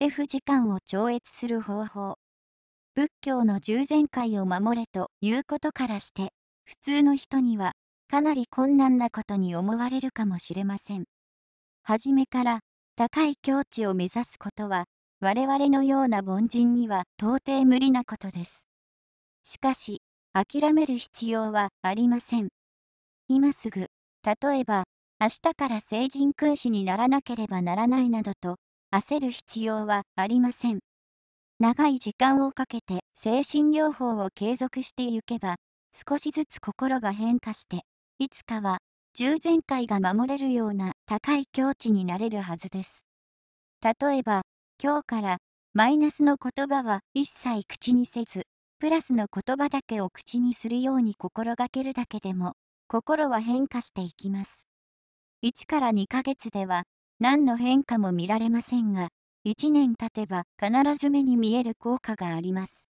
F 時間を超越する方法。仏教の従前界を守れということからして、普通の人にはかなり困難なことに思われるかもしれません。初めから高い境地を目指すことは、我々のような凡人には到底無理なことです。しかし、諦める必要はありません。今すぐ、例えば、明日から成人君子にならなければならないなどと焦る必要はありません。長い時間をかけて精神療法を継続してゆけば、少しずつ心が変化して、いつかは従前回が守れるような高い境地になれるはずです。例えば、今日からマイナスの言葉は一切口にせず、プラスの言葉だけを口にするように心がけるだけでも、心は変化していきます。1から2ヶ月では、何の変化も見られませんが、1年経てば必ず目に見える効果があります。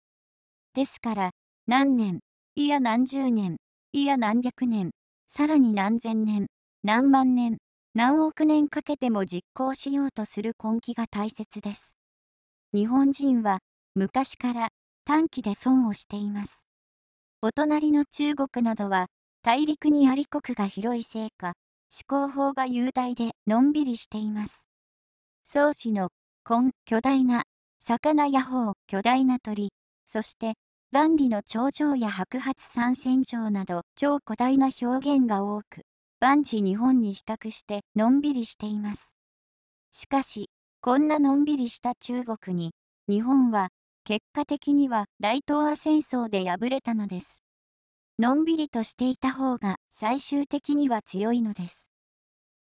ですから、何年、いや何十年、いや何百年、さらに何千年、何万年、何億年かけても実行しようとする根気が大切です。日本人は昔から短期で損をしています。お隣の中国などは大陸にあり国が広いせいか、思考法が雄大でのんびりしています。宗氏の根、巨大な、魚や砲、巨大な鳥、そして、万里の長城や白髪三戦城など超古代な表現が多く、万事日本に比較してのんびりしています。しかし、こんなのんびりした中国に、日本は結果的には大東亜戦争で敗れたのです。のんびりとしていた方が最終的には強いのです。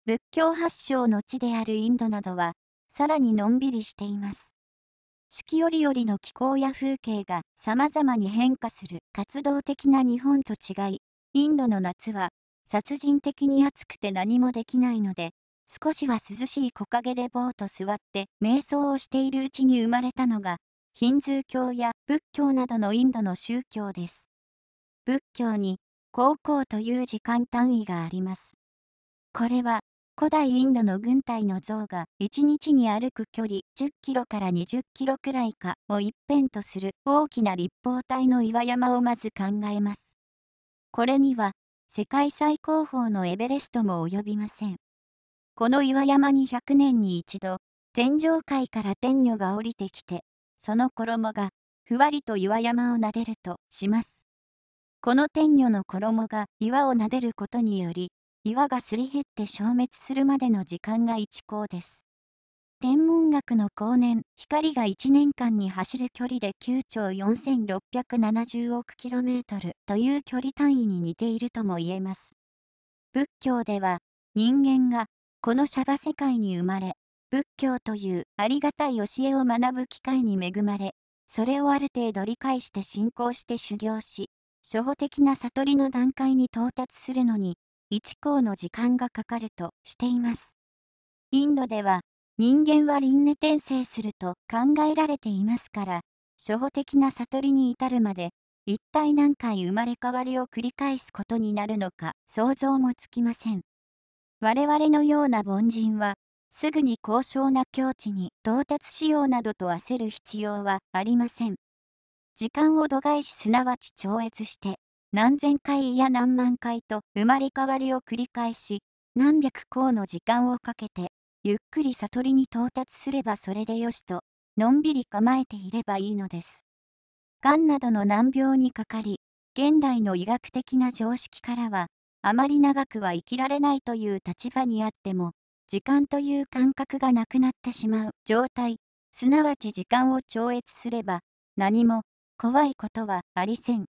仏教発祥の地であるインドなどは、さらにのんびりしています。四季折々の気候や風景が様々に変化する活動的な日本と違い、インドの夏は殺人的に暑くて何もできないので、少しは涼しい木陰でぼーっと座って瞑想をしているうちに生まれたのが、ヒンズー教や仏教などのインドの宗教です。仏教に高校という時間単位があります。これは古代インドの軍隊の像が1日に歩く距離10キロから20キロくらいかを一辺とする大きな立方体の岩山をまず考えます。これには世界最高峰のエベレストも及びません。この岩山に100年に一度天上界から天女が降りてきてその衣がふわりと岩山をなでるとします。この天女の衣が岩を撫でることにより、岩がすり減って消滅するまでの時間が一行です。天文学の後年、光が1年間に走る距離で9兆4670億キロメートルという距離単位に似ているとも言えます。仏教では、人間がこのシャバ世界に生まれ、仏教というありがたい教えを学ぶ機会に恵まれ、それをある程度理解して信仰して修行し、初歩的な悟りの段階に到達するのに、1項の時間がかかるとしています。インドでは、人間は輪廻転生すると考えられていますから、初歩的な悟りに至るまで、一体何回生まれ変わりを繰り返すことになるのか想像もつきません。我々のような凡人は、すぐに高尚な境地に到達しようなどと焦る必要はありません。時間を度外視すなわち超越して、何千回いや何万回と生まれ変わりを繰り返し、何百光の時間をかけて、ゆっくり悟りに到達すればそれでよしと、のんびり構えていればいいのです。がんなどの難病にかかり、現代の医学的な常識からは、あまり長くは生きられないという立場にあっても、時間という感覚がなくなってしまう状態、すなわち時間を超越すれば、何も怖いことはありせん。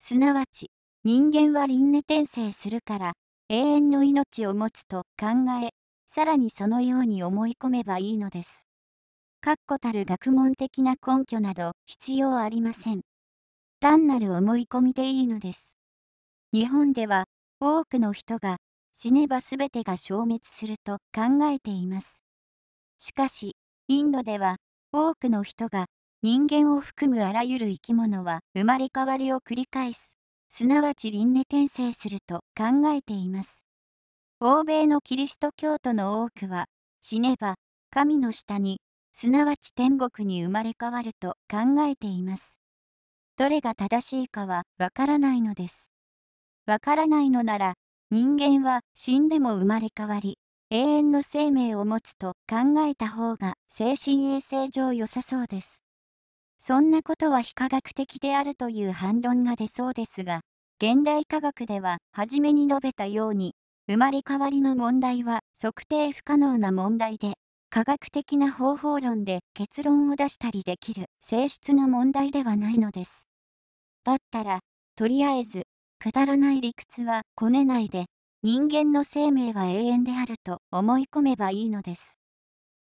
すなわち、人間は輪廻転生するから、永遠の命を持つと考え、さらにそのように思い込めばいいのです。確固たる学問的な根拠など必要ありません。単なる思い込みでいいのです。日本では多くの人が死ねば全てが消滅すると考えています。しかし、インドでは多くの人が人間を含むあらゆる生き物は生まれ変わりを繰り返すすなわち輪廻転生すると考えています欧米のキリスト教徒の多くは死ねば神の下にすなわち天国に生まれ変わると考えていますどれが正しいかはわからないのですわからないのなら人間は死んでも生まれ変わり永遠の生命を持つと考えた方が精神衛生上良さそうですそんなことは非科学的であるという反論が出そうですが、現代科学では初めに述べたように、生まれ変わりの問題は測定不可能な問題で、科学的な方法論で結論を出したりできる性質の問題ではないのです。だったら、とりあえず、くだらない理屈はこねないで、人間の生命は永遠であると思い込めばいいのです。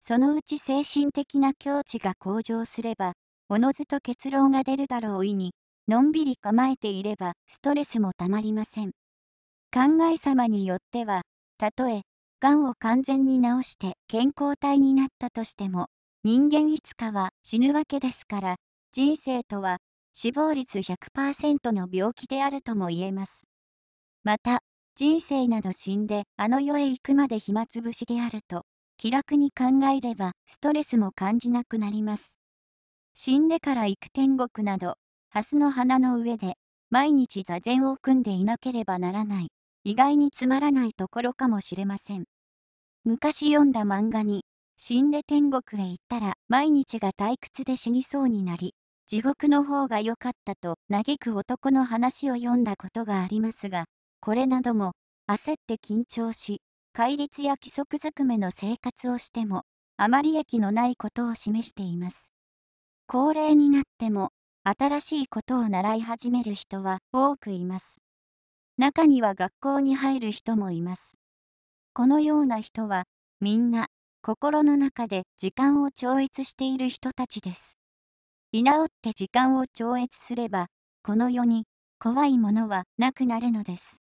そのうち精神的な境地が向上すれば、おのずと結論が出るだろう意に、のんびり構えていればストレスもたまりません。考え様によっては、たとえ、がんを完全に治して健康体になったとしても、人間いつかは死ぬわけですから、人生とは死亡率100%の病気であるとも言えます。また、人生など死んであの世へ行くまで暇つぶしであると、気楽に考えればストレスも感じなくなります。死んでから行く天国など、蓮の花の上で、毎日座禅を組んでいなければならない、意外につまらないところかもしれません。昔読んだ漫画に、死んで天国へ行ったら毎日が退屈で死にそうになり、地獄の方が良かったと嘆く男の話を読んだことがありますが、これなども、焦って緊張し、戒律や規則づくめの生活をしても、あまり益のないことを示しています。高齢になっても新しいことを習い始める人は多くいます。中には学校に入る人もいます。このような人はみんな心の中で時間を超越している人たちです。居直って時間を超越すればこの世に怖いものはなくなるのです。